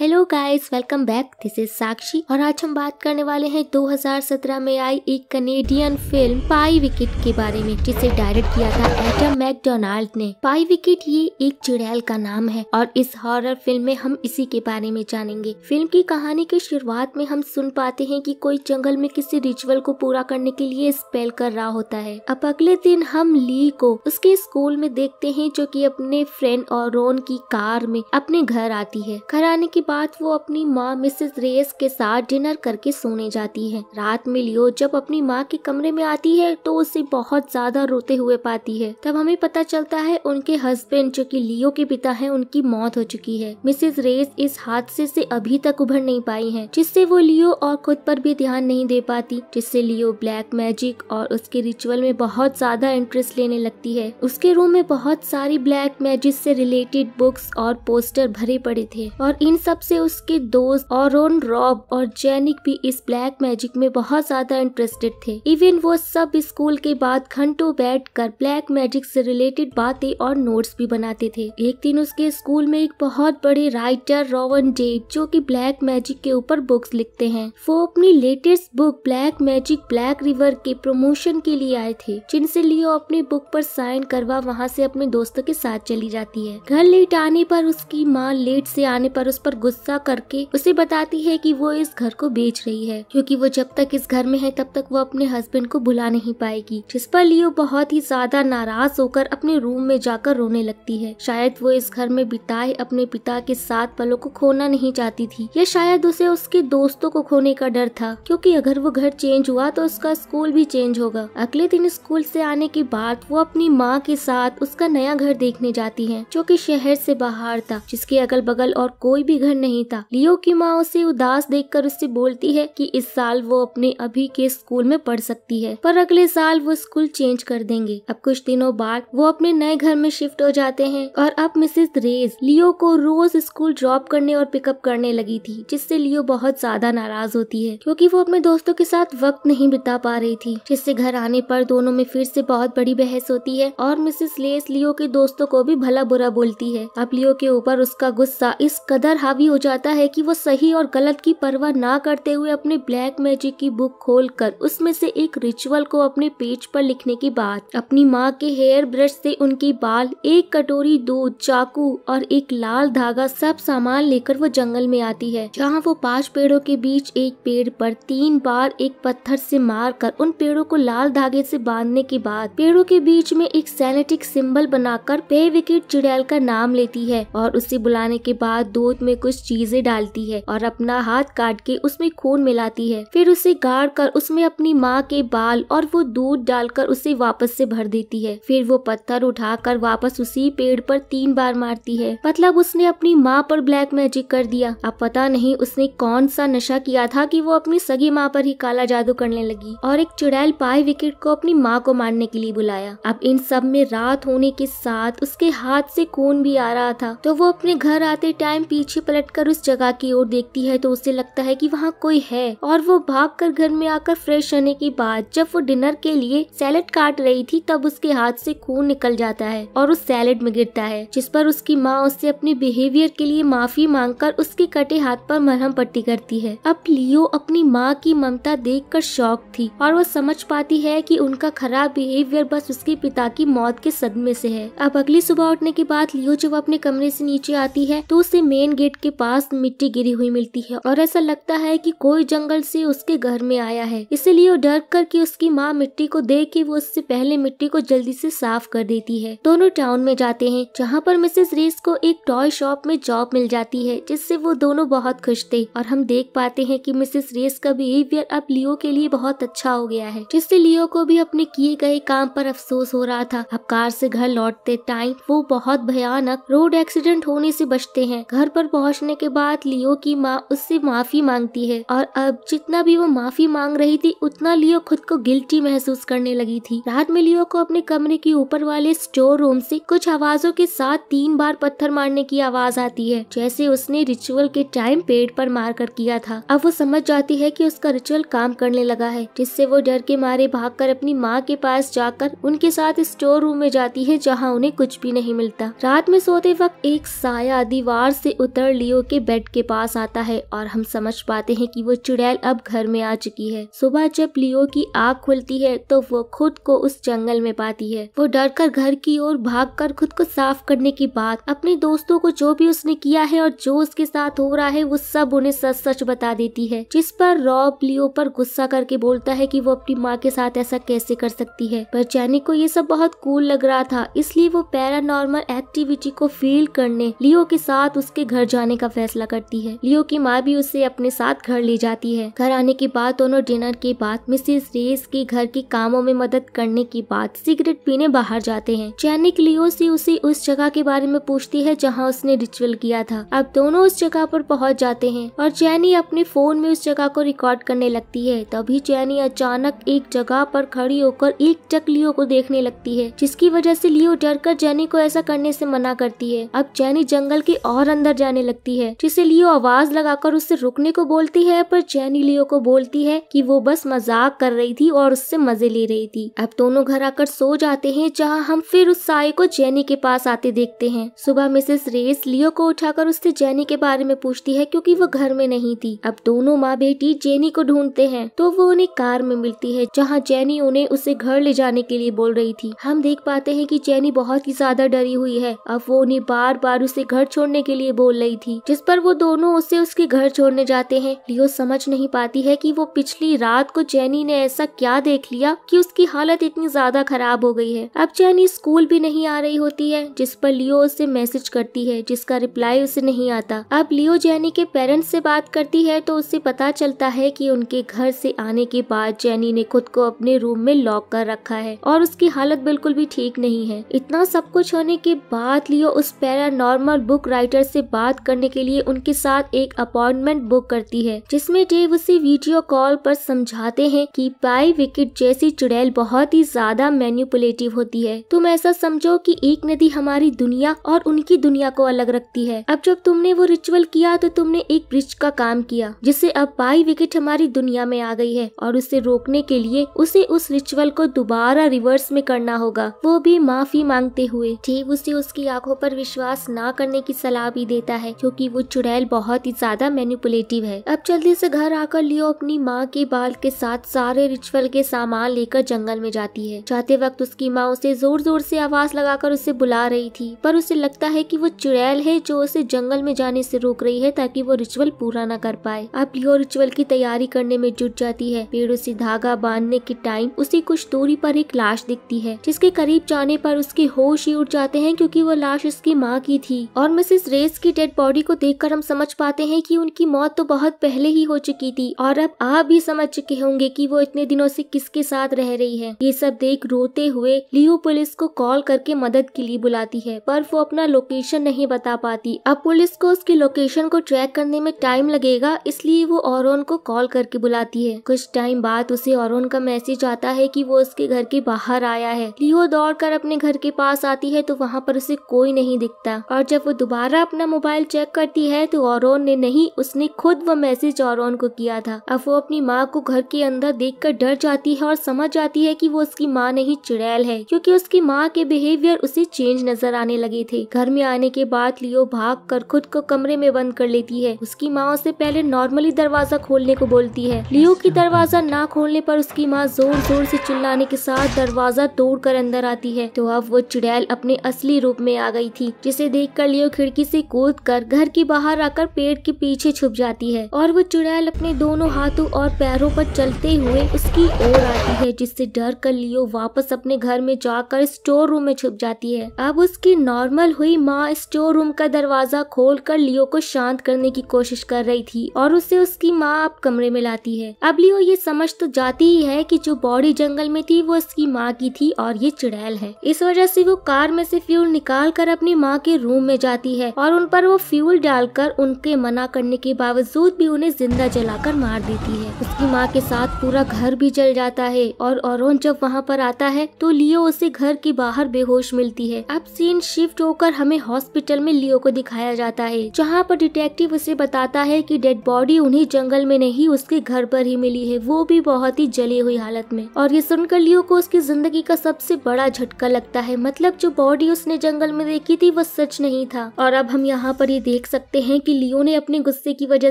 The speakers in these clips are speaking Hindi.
hello guys welcome back this is Sakshi और आज हम बात करने वाले हैं 2017 में आई एक कनेडियन फिल्म पाई विकेट के बारे में जिसे डायरेक्ट किया था एटम मैकडोनाल्ड ने पाई विकेट ये एक चुड़ैल का नाम है और इस हॉरर फिल्म में हम इसी के बारे में जानेंगे फिल्म की कहानी की शुरुआत में हम सुन पाते हैं की कोई जंगल में किसी रिचुअल को पूरा करने के लिए स्पेल कर रहा होता है अब अगले दिन हम ली को उसके स्कूल में देखते है जो की अपने फ्रेंड और रोन की कार में अपने घर आती है घर आने के बाद वो अपनी माँ मिसेस रेस के साथ डिनर करके सोने जाती है रात में लियो जब अपनी माँ के कमरे में आती है तो उसे बहुत ज्यादा रोते हुए पाती है तब हमें पता चलता है उनके हस्बैंड जो की लियो के पिता है उनकी मौत हो चुकी है मिसेज रेस इस हादसे से अभी तक उभर नहीं पाई है जिससे वो लियो और खुद पर भी ध्यान नहीं दे पाती जिससे लियो ब्लैक मैजिक और उसके रिचुअल में बहुत ज्यादा इंटरेस्ट लेने लगती है उसके रूम में बहुत सारी ब्लैक मैजिक से रिलेटेड बुक्स और पोस्टर भरे पड़े थे और इन सब तब से उसके दोस्त और रॉब और जैनिक भी इस ब्लैक मैजिक में बहुत ज्यादा इंटरेस्टेड थे इवन वो सब स्कूल के बाद घंटों बैठकर ब्लैक मैजिक से रिलेटेड बातें और नोट्स भी बनाते थे एक दिन उसके स्कूल में एक बहुत बड़े राइटर रोवन डेट जो की ब्लैक मैजिक के ऊपर बुक्स लिखते हैं वो अपनी latest book black magic black river के प्रमोशन के लिए आए थे जिनसे लियो अपनी बुक पर साइन करवा वहाँ से अपने दोस्तों के साथ चली जाती है घर लेट आने पर उसकी माँ लेट से आने पर उस पर गुस्सा करके उसे बताती है कि वो इस घर को बेच रही है क्योंकि वो जब तक इस घर में है तब तक वो अपने हस्बैंड को बुला नहीं पाएगी जिस पर लियो बहुत ही ज्यादा नाराज होकर अपने रूम में जाकर रोने लगती है शायद वो इस घर में बिताए अपने पिता के साथ पलों को खोना नहीं चाहती थी या शायद उसे उसके दोस्तों को खोने का डर था क्योंकि अगर वो घर चेंज हुआ तो उसका स्कूल भी चेंज होगा अगले दिन स्कूल से आने के बाद वो अपनी माँ के साथ उसका नया घर देखने जाती है जो की शहर से बाहर था जिसके अगल बगल और कोई भी घर घर नहीं था लियो की माँ उसे उदास देखकर उससे बोलती है कि इस साल वो अपने अभी के स्कूल में पढ़ सकती है पर अगले साल वो स्कूल चेंज कर देंगे अब कुछ दिनों बाद वो अपने नए घर में शिफ्ट हो जाते हैं और अब मिसेस रेज लियो को रोज स्कूल ड्रॉप करने और पिकअप करने लगी थी जिससे लियो बहुत ज्यादा नाराज होती है क्योंकि वो अपने दोस्तों के साथ वक्त नहीं बिता पा रही थी जिससे घर आने पर दोनों में फिर से बहुत बड़ी बहस होती है और मिसेस लेस लियो के दोस्तों को भी भला बुरा बोलती है अब लियो के ऊपर उसका गुस्सा इस कदर हावी हावी हो जाता है कि वो सही और गलत की परवाह ना करते हुए अपने ब्लैक मैजिक की बुक खोलकर उसमें से एक रिचुअल को अपने पेज पर लिखने की बात अपनी माँ के हेयर ब्रश से उनके बाल एक कटोरी दूध चाकू और एक लाल धागा सब सामान लेकर वो जंगल में आती है जहाँ वो पांच पेड़ों के बीच एक पेड़ पर तीन बार एक पत्थर से मार कर उन पेड़ों को लाल धागे से बांधने के बाद पेड़ों के बीच में एक सैनेटिक सिंबल बनाकर पे विकेट चिड़ैल का नाम लेती है और उसे बुलाने के बाद दूध में कुछ कुछ चीजें डालती है और अपना हाथ काट के उसमें खून मिलाती है फिर उसे गाड़ कर उसमें अपनी माँ के बाल और वो दूध डालकर उसे वापस से भर देती है फिर वो पत्थर उठाकर वापस उसी पेड़ पर तीन बार मारती है मतलब उसने अपनी माँ पर ब्लैक मैजिक कर दिया अब पता नहीं उसने कौन सा नशा किया था कि वो अपनी सगी माँ पर ही काला जादू करने लगी और एक चुड़ैल पाए विकेट को अपनी माँ को मारने के लिए बुलाया अब इन सब में रात होने के साथ उसके हाथ से खून भी आ रहा था तो वो अपने घर आते टाइम पीछे पलट पलटकर उस जगह की ओर देखती है तो उसे लगता है कि वहाँ कोई है और वो भागकर घर में आकर फ्रेश होने के बाद जब वो डिनर के लिए सैलड काट रही थी तब उसके हाथ से खून निकल जाता है और उस सैलड में गिरता है जिस पर उसकी माँ उससे अपने बिहेवियर के लिए माफी कर उसके कटे हाथ पर मरहम पट्टी करती है अब लियो अपनी माँ की ममता कर शौक थी और वो समझ पाती है कि उनका खराब बिहेवियर बस उसके पिता की मौत के सदमे से है अब अगली सुबह उठने के बाद लियो जब अपने कमरे से नीचे आती है तो उसे मेन गेट के के पास मिट्टी गिरी हुई मिलती है और ऐसा लगता है कि कोई जंगल से उसके घर में आया है इसीलिए वो डर कर की उसकी माँ मिट्टी को देख के वो उससे पहले मिट्टी को जल्दी से साफ कर देती है दोनों टाउन में जाते हैं जहाँ पर मिसेस रेस को एक टॉय शॉप में जॉब मिल जाती है जिससे वो दोनों बहुत खुश थे और हम देख पाते हैं की मिसेस रेस का बिहेवियर अब लियो के लिए बहुत अच्छा हो गया है जिससे लियो को भी अपने किए गए काम पर अफसोस हो रहा था अब कार से घर लौटते टाइम वो बहुत भयानक रोड एक्सीडेंट होने से बचते हैं घर पर पहुँच पहुंचने के बाद लियो की माँ उससे माफी मांगती है और अब जितना भी वो माफी मांग रही थी उतना लियो खुद को गिल्टी महसूस करने लगी थी रात में लियो को अपने कमरे के ऊपर वाले स्टोर रूम से कुछ आवाजों के साथ तीन बार पत्थर मारने की आवाज आती है जैसे उसने रिचुअल के टाइम पेड़ पर मार कर किया था अब वो समझ जाती है की उसका रिचुअल काम करने लगा है जिससे वो डर के मारे कर अपनी माँ के पास जाकर उनके साथ स्टोर रूम में जाती है जहाँ उन्हें कुछ भी नहीं मिलता रात में सोते वक्त एक साया दीवार से उतर ली भाइयों के बेड के पास आता है और हम समझ पाते हैं कि वो चुड़ैल अब घर में आ चुकी है सुबह जब लियो की आग खुलती है तो वो खुद को उस जंगल में पाती है वो डर कर घर की ओर भाग कर खुद को साफ करने के बाद अपने दोस्तों को जो भी उसने किया है और जो उसके साथ हो रहा है वो सब उन्हें सच सच बता देती है जिस पर रॉब लियो पर गुस्सा करके बोलता है कि वो अपनी माँ के साथ ऐसा कैसे कर सकती है पर जैनिक को ये सब बहुत कूल लग रहा था इसलिए वो पैरानॉर्मल एक्टिविटी को फील करने लियो के साथ उसके घर जाने का फैसला करती है लियो की माँ भी उसे अपने साथ घर ले जाती है घर आने के बाद दोनों डिनर के बाद मिसिस रेस के घर के कामों में मदद करने के बाद सिगरेट पीने बाहर जाते हैं चैनिक लियो से उसे उस जगह के बारे में पूछती है जहाँ उसने रिचुअल किया था अब दोनों उस जगह पर पहुँच जाते हैं और चैनी अपने फोन में उस जगह को रिकॉर्ड करने लगती है तभी चैनी अचानक एक जगह पर खड़ी होकर एक चक लियो को देखने लगती है जिसकी वजह से लियो डर कर चैनी को ऐसा करने से मना करती है अब चैनी जंगल के और अंदर जाने लगती लगती है जिसे लियो आवाज लगाकर उससे रुकने को बोलती है पर चैनी लियो को बोलती है कि वो बस मजाक कर रही थी और उससे मजे ले रही थी अब दोनों घर आकर सो जाते हैं जहाँ हम फिर उस साय को जैनी के पास आते देखते हैं सुबह मिसेस रेस लियो को उठाकर उससे जैनी के बारे में पूछती है क्योंकि वो घर में नहीं थी अब दोनों माँ बेटी जेनी को ढूंढते हैं तो वो उन्हें कार में मिलती है जहाँ जैनी उन्हें उसे घर ले जाने के लिए बोल रही थी हम देख पाते हैं कि जेनी बहुत ही ज्यादा डरी हुई है अब वो उन्हें बार बार उसे घर छोड़ने के लिए बोल रही थी थी जिस पर वो दोनों उसे उसके घर छोड़ने जाते हैं लियो समझ नहीं पाती है कि वो पिछली रात को चैनी ने ऐसा क्या देख लिया कि उसकी हालत इतनी ज्यादा खराब हो गई है अब चैनी स्कूल भी नहीं आ रही होती है जिस पर लियो उसे मैसेज करती है जिसका रिप्लाई उसे नहीं आता अब लियो जैनी के पेरेंट्स से बात करती है तो उसे पता चलता है की उनके घर से आने के बाद चैनी ने खुद को अपने रूम में लॉक कर रखा है और उसकी हालत बिल्कुल भी ठीक नहीं है इतना सब कुछ होने के बाद लियो उस पैरा नॉर्मल बुक राइटर से बात कर करने के लिए उनके साथ एक अपॉइंटमेंट बुक करती है जिसमें डेव उसे वीडियो कॉल पर समझाते हैं कि पाई विकेट जैसी चुड़ैल बहुत ही ज्यादा मैन्युपुलेटिव होती है तुम ऐसा समझो कि एक नदी हमारी दुनिया और उनकी दुनिया को अलग रखती है अब जब तुमने वो रिचुअल किया तो तुमने एक ब्रिज का काम किया जिससे अब पाई विकेट हमारी दुनिया में आ गई है और उसे रोकने के लिए उसे उस रिचुअल को दोबारा रिवर्स में करना होगा वो भी माफी मांगते हुए डेव उसे उसकी आंखों पर विश्वास ना करने की सलाह भी देता है क्योंकि वो चुड़ैल बहुत ही ज्यादा मैनिपुलेटिव है अब जल्दी से घर आकर लियो अपनी माँ के बाल के साथ सारे रिचुअल के सामान लेकर जंगल में जाती है जाते वक्त उसकी माँ उसे जोर जोर से आवाज लगाकर उसे बुला रही थी पर उसे लगता है कि वो चुड़ैल है जो उसे जंगल में जाने से रोक रही है ताकि वो रिचुअल पूरा न कर पाए अब लियो रिचुअल की तैयारी करने में जुट जाती है पेड़ उसे धागा बांधने के टाइम उसे कुछ दूरी पर एक लाश दिखती है जिसके करीब जाने पर उसके होश ही उठ जाते हैं क्योंकि वो लाश उसकी माँ की थी और मिसेस रेस की डेड बॉडी बॉडी को देखकर हम समझ पाते हैं कि उनकी मौत तो बहुत पहले ही हो चुकी थी और अब आप भी समझ चुके होंगे कि वो इतने दिनों से किसके साथ रह रही है ये सब देख रोते हुए लियो पुलिस को कॉल करके मदद के लिए बुलाती है पर वो अपना लोकेशन नहीं बता पाती अब पुलिस को उसके लोकेशन को ट्रैक करने में टाइम लगेगा इसलिए वो और को कॉल करके बुलाती है कुछ टाइम बाद उसे और का मैसेज आता है कि वो उसके घर के बाहर आया है लियो दौड़कर अपने घर के पास आती है तो वहाँ पर उसे कोई नहीं दिखता और जब वो दोबारा अपना मोबाइल चेक चेक करती है तो औरन ने नहीं उसने खुद वो मैसेज औरन को किया था अब वो अपनी माँ को घर के अंदर देख कर डर जाती है और समझ जाती है की वो उसकी माँ नहीं चुड़ैल है क्यूँकी उसकी माँ के बिहेवियर उसे चेंज नजर आने लगे थे घर में आने के बाद लियो भाग कर खुद को कमरे में बंद कर लेती है उसकी माँ उसे पहले नॉर्मली दरवाजा खोलने को बोलती है लियो की दरवाजा ना खोलने पर उसकी माँ जोर जोर से चिल्लाने के साथ दरवाजा तोड़ कर अंदर आती है तो अब वो चुड़ैल अपने असली रूप में आ गई थी जिसे देख कर लियो खिड़की से कूद कर घर के बाहर आकर पेड़ के पीछे छुप जाती है और वो चुड़ैल अपने दोनों हाथों और पैरों पर चलते हुए उसकी ओर आती है जिससे डर कर लियो वापस अपने घर में जाकर स्टोर रूम में छुप जाती है अब उसकी नॉर्मल हुई माँ स्टोर रूम का दरवाजा खोल कर लियो को शांत करने की कोशिश कर रही थी और उसे उसकी माँ अब कमरे में लाती है अब लियो ये समझ तो जाती ही है की जो बॉडी जंगल में थी वो उसकी माँ की थी और ये चुड़ैल है इस वजह से वो कार में से फ्यूल निकाल कर अपनी माँ के रूम में जाती है और उन पर वो फ्यूल फ्यूल डालकर उनके मना करने के बावजूद भी उन्हें जिंदा जलाकर मार देती है उसकी माँ के साथ पूरा घर भी जल जाता है और औरोन जब वहाँ पर आता है तो लियो उसे घर के बाहर बेहोश मिलती है अब सीन शिफ्ट होकर हमें हॉस्पिटल में लियो को दिखाया जाता है जहाँ पर डिटेक्टिव उसे बताता है की डेड बॉडी उन्हें जंगल में नहीं उसके घर पर ही मिली है वो भी बहुत ही जली हुई हालत में और ये सुनकर लियो को उसकी जिंदगी का सबसे बड़ा झटका लगता है मतलब जो बॉडी उसने जंगल में देखी थी वो सच नहीं था और अब हम यहाँ पर ये देख देख सकते हैं कि लियो ने अपने गुस्से की वजह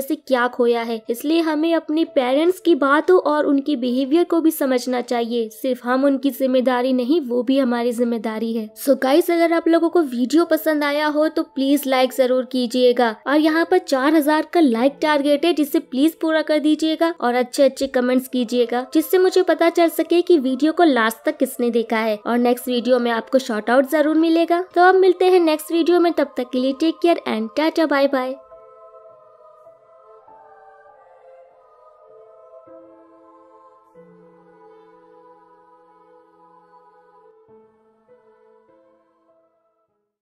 से क्या खोया है इसलिए हमें अपने पेरेंट्स की बातों और उनके बिहेवियर को भी समझना चाहिए सिर्फ हम उनकी जिम्मेदारी नहीं वो भी हमारी जिम्मेदारी है सो so गाइस अगर आप लोगों को वीडियो पसंद आया हो तो प्लीज लाइक जरूर कीजिएगा और यहाँ पर चार हजार का लाइक टारगेट है जिसे प्लीज पूरा कर दीजिएगा और अच्छे अच्छे कमेंट्स कीजिएगा जिससे मुझे पता चल सके कि वीडियो को लास्ट तक किसने देखा है और नेक्स्ट वीडियो में आपको शॉर्ट आउट जरूर मिलेगा तो अब मिलते हैं नेक्स्ट वीडियो में तब तक के लिए take care and tata bye by